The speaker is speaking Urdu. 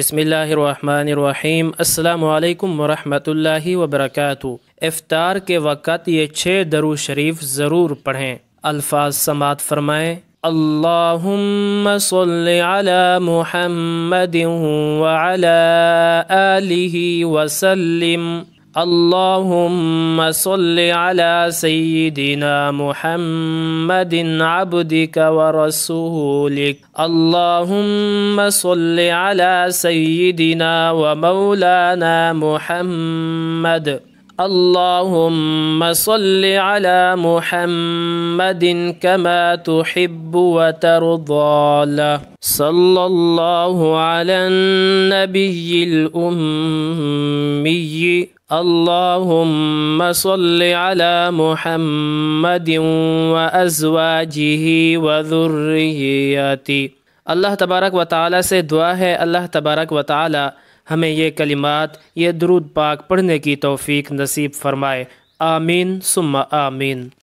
بسم اللہ الرحمن الرحیم السلام علیکم ورحمۃ اللہ وبرکاتہ افطار کے وقت یہ چھ شریف ضرور پڑھیں الفاظ سماعت فرمائیں اللہم صل علی وسلم اللهم صل على سيدنا محمد عبدك ورسولك اللهم صل على سيدنا ومولانا محمد اللهم صل على محمد كما تحب وترضى له صلى الله على النبي الأمي صل علی محمد ازوا وذریته اللہ تبارک و تعالی سے دعا ہے اللہ تبارک و تعالی ہمیں یہ کلمات یہ درود پاک پڑھنے کی توفیق نصیب فرمائے آمین ثم آمین